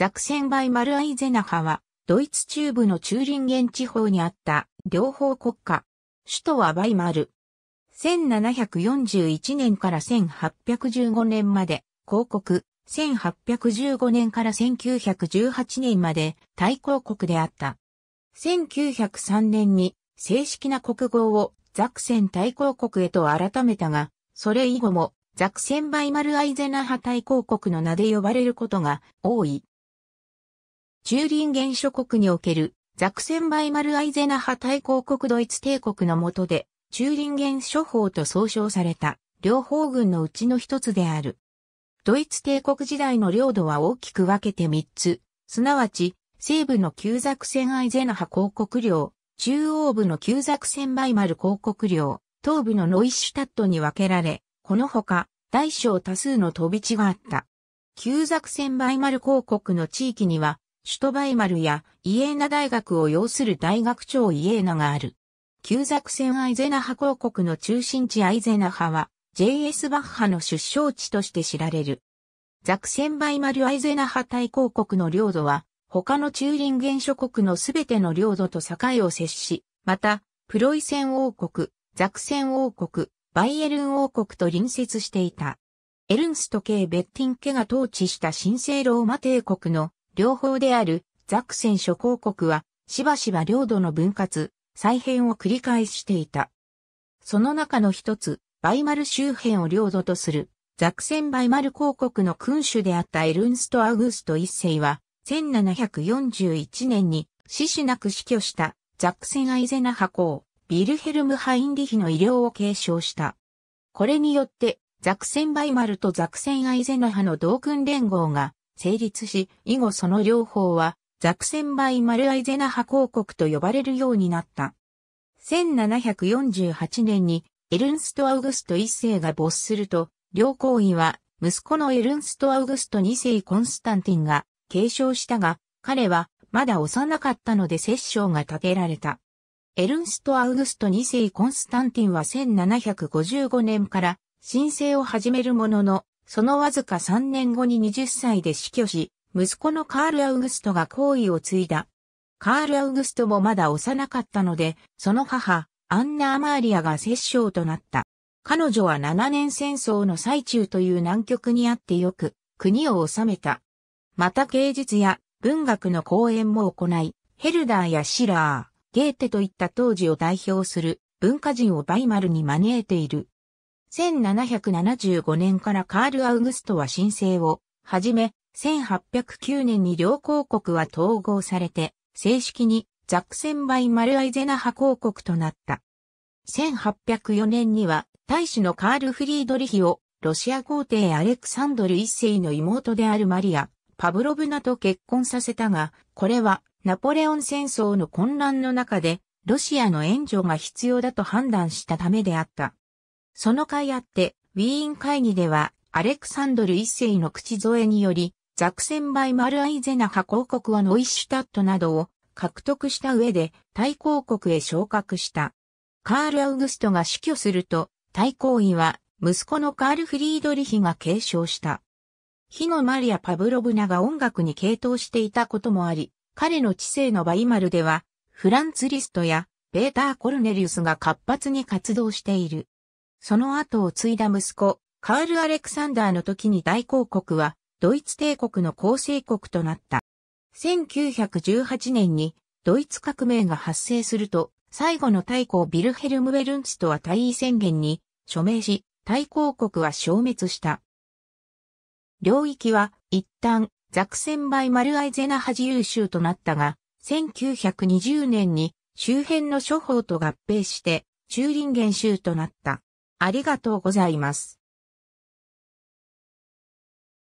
ザクセンバイ・マルアイゼナハは、ドイツ中部のチューリンゲン地方にあった両方国家。首都はバイマル。1741年から1815年まで、広告。1815年から1918年まで大公国であった。1903年に正式な国号をザクセン大公国へと改めたが、それ以後もザクセンバイマルアイゼナハ大公国の名で呼ばれることが多い。チューリンゲン諸国におけるザクセンバイマルアイゼナハ大公国ドイツ帝国の下で、チューリンゲン諸法と総称された両方軍のうちの一つである。ドイツ帝国時代の領土は大きく分けて三つ、すなわち、西部の旧ザクセンアイゼナハ公国領、中央部の旧ザクセンバイマル公国領、東部のノイシュタットに分けられ、このほか、大小多数の飛び地があった。旧ザクセンバイマル公国の地域には、首都バイマルやイエーナ大学を要する大学長イエーナがある。旧ザクセンアイゼナハ公国の中心地アイゼナハは JS バッハの出生地として知られる。ザクセンバイマルアイゼナハ大公国の領土は他のチューリンゲン諸国のすべての領土と境を接し、また、プロイセン王国、ザクセン王国、バイエルン王国と隣接していた。エルンスト系ベッティン家が統治した神聖ローマ帝国の両方であるザクセン諸公国はしばしば領土の分割、再編を繰り返していた。その中の一つ、バイマル周辺を領土とするザクセンバイマル公国の君主であったエルンスト・アウグスト一世は1741年に死死なく死去したザクセン・アイゼナ派公、ビルヘルム・ハインリヒの医療を継承した。これによってザクセンバイマルとザクセン・アイゼナ派の同君連合が成立し、以後その両方は、ザクセンバイ・マルアイゼナハ公国と呼ばれるようになった。1748年に、エルンスト・アウグスト1世が没すると、両行為は、息子のエルンスト・アウグスト2世コンスタンティンが継承したが、彼は、まだ幼かったので摂政が立てられた。エルンスト・アウグスト2世コンスタンティンは1755年から申請を始めるものの、そのわずか3年後に20歳で死去し、息子のカール・アウグストが皇位を継いだ。カール・アウグストもまだ幼かったので、その母、アンナ・アマーリアが摂政となった。彼女は7年戦争の最中という難局にあってよく、国を治めた。また芸術や文学の講演も行い、ヘルダーやシラー、ゲーテといった当時を代表する文化人をバイマルに招いている。1775年からカール・アウグストは申請をはじめ、1809年に両公国は統合されて、正式にザックセンバイ・マルアイゼナハ公国となった。1804年には、大使のカール・フリードリヒを、ロシア皇帝アレクサンドル一世の妹であるマリア、パブロブナと結婚させたが、これはナポレオン戦争の混乱の中で、ロシアの援助が必要だと判断したためであった。その甲斐あって、ウィーン会議では、アレクサンドル一世の口添えにより、ザクセンバイマルアイゼナハ公国はノイシュタットなどを獲得した上で対抗国へ昇格した。カール・アウグストが死去すると、対抗位は息子のカール・フリードリヒが継承した。火のマリア・パブロブナが音楽に傾倒していたこともあり、彼の知性のバイマルでは、フランツ・リストやベーター・コルネリウスが活発に活動している。その後を継いだ息子、カール・アレクサンダーの時に大公国は、ドイツ帝国の構成国となった。1918年に、ドイツ革命が発生すると、最後の大公ビルヘルム・ベルンツとは退位宣言に署名し、大公国は消滅した。領域は一旦ザクセンバイ・マルアイゼナハジ自ー州となったが、1920年に周辺の諸法と合併して、チューリンゲン州となった。ありがとうございます。